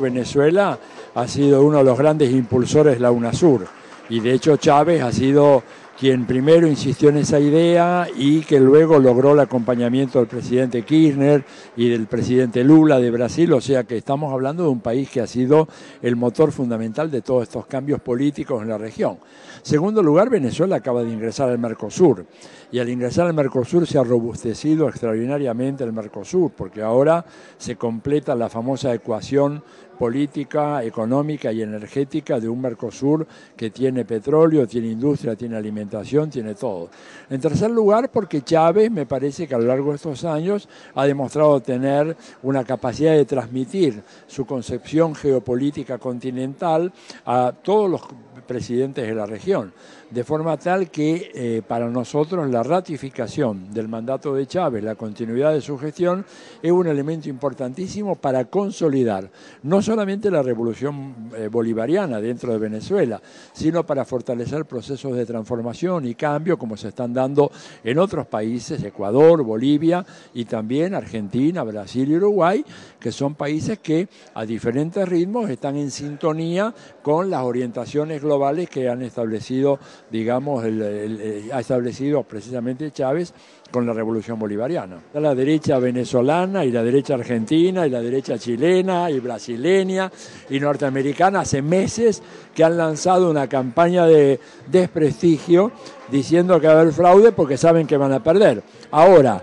Venezuela ha sido uno de los grandes impulsores de la UNASUR y de hecho Chávez ha sido quien primero insistió en esa idea y que luego logró el acompañamiento del presidente Kirchner y del presidente Lula de Brasil, o sea que estamos hablando de un país que ha sido el motor fundamental de todos estos cambios políticos en la región. Segundo lugar, Venezuela acaba de ingresar al Mercosur y al ingresar al Mercosur se ha robustecido extraordinariamente el Mercosur porque ahora se completa la famosa ecuación política, económica y energética de un Mercosur que tiene petróleo, tiene industria, tiene alimentación tiene todo. En tercer lugar, porque Chávez me parece que a lo largo de estos años ha demostrado tener una capacidad de transmitir su concepción geopolítica continental a todos los presidentes de la región, de forma tal que eh, para nosotros la ratificación del mandato de Chávez, la continuidad de su gestión, es un elemento importantísimo para consolidar no solamente la revolución eh, bolivariana dentro de Venezuela, sino para fortalecer procesos de transformación y cambio como se están dando en otros países, Ecuador, Bolivia y también Argentina, Brasil y Uruguay, que son países que a diferentes ritmos están en sintonía con las orientaciones globales que han establecido, digamos, ha establecido precisamente Chávez con la revolución bolivariana. La derecha venezolana y la derecha argentina y la derecha chilena y brasileña y norteamericana hace meses que han lanzado una campaña de desprestigio diciendo que va a haber fraude porque saben que van a perder. Ahora,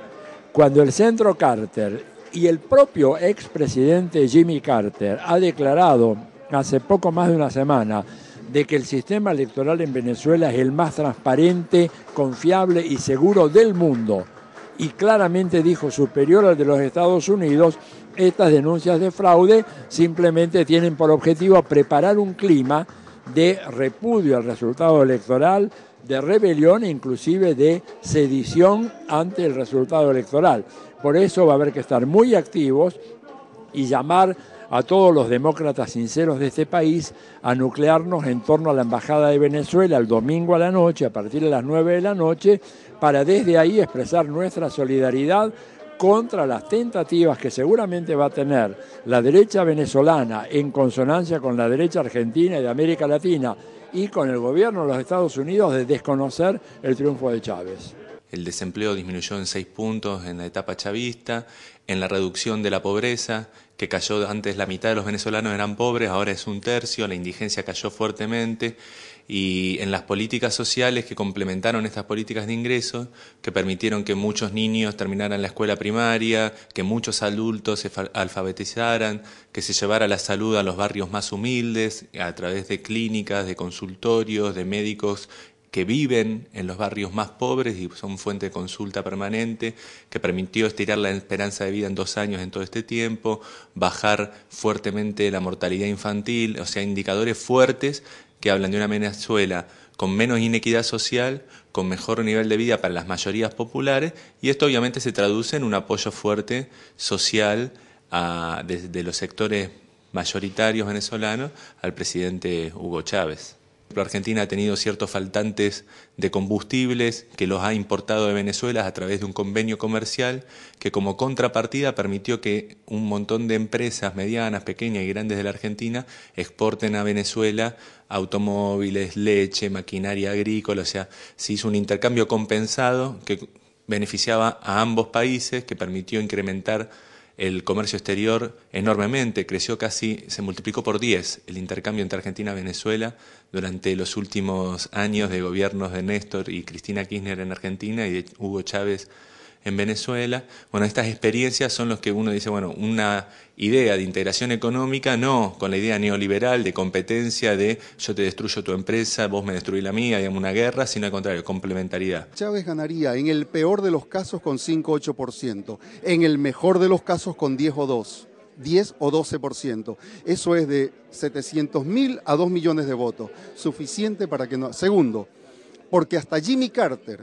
cuando el centro Carter y el propio expresidente Jimmy Carter ha declarado hace poco más de una semana de que el sistema electoral en Venezuela es el más transparente, confiable y seguro del mundo. Y claramente dijo superior al de los Estados Unidos, estas denuncias de fraude simplemente tienen por objetivo preparar un clima de repudio al resultado electoral, de rebelión e inclusive de sedición ante el resultado electoral. Por eso va a haber que estar muy activos y llamar a todos los demócratas sinceros de este país a nuclearnos en torno a la Embajada de Venezuela el domingo a la noche, a partir de las 9 de la noche, para desde ahí expresar nuestra solidaridad contra las tentativas que seguramente va a tener la derecha venezolana en consonancia con la derecha argentina y de América Latina y con el gobierno de los Estados Unidos de desconocer el triunfo de Chávez el desempleo disminuyó en seis puntos en la etapa chavista, en la reducción de la pobreza, que cayó antes la mitad de los venezolanos eran pobres, ahora es un tercio, la indigencia cayó fuertemente, y en las políticas sociales que complementaron estas políticas de ingresos, que permitieron que muchos niños terminaran la escuela primaria, que muchos adultos se alfabetizaran, que se llevara la salud a los barrios más humildes a través de clínicas, de consultorios, de médicos que viven en los barrios más pobres y son fuente de consulta permanente, que permitió estirar la esperanza de vida en dos años en todo este tiempo, bajar fuertemente la mortalidad infantil, o sea, indicadores fuertes que hablan de una Venezuela con menos inequidad social, con mejor nivel de vida para las mayorías populares, y esto obviamente se traduce en un apoyo fuerte social a, los sectores mayoritarios venezolanos al presidente Hugo Chávez. La Argentina ha tenido ciertos faltantes de combustibles que los ha importado de Venezuela a través de un convenio comercial que como contrapartida permitió que un montón de empresas medianas, pequeñas y grandes de la Argentina exporten a Venezuela automóviles, leche, maquinaria agrícola, o sea, se hizo un intercambio compensado que beneficiaba a ambos países, que permitió incrementar el comercio exterior enormemente, creció casi, se multiplicó por 10 el intercambio entre Argentina y Venezuela durante los últimos años de gobiernos de Néstor y Cristina Kirchner en Argentina y de Hugo Chávez en Venezuela. Bueno, estas experiencias son los que uno dice, bueno, una idea de integración económica, no con la idea neoliberal de competencia, de yo te destruyo tu empresa, vos me destruís la mía, digamos una guerra, sino al contrario, complementariedad. Chávez ganaría en el peor de los casos con 5-8%, en el mejor de los casos con 10 o 2. 10 o 12%. Eso es de 700 mil a 2 millones de votos. Suficiente para que no. Segundo, porque hasta Jimmy Carter,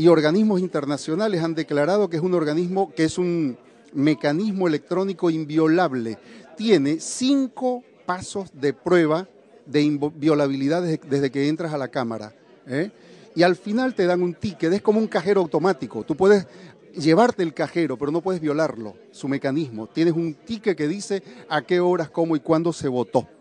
y organismos internacionales han declarado que es un organismo que es un mecanismo electrónico inviolable. Tiene cinco pasos de prueba de inviolabilidad desde, que entras a la cámara. ¿eh? Y al final te dan un ticket, es como un cajero automático. Tú puedes llevarte el cajero, pero no puedes violarlo, su mecanismo. Tienes un ticket que dice a qué horas, cómo y cuándo se votó.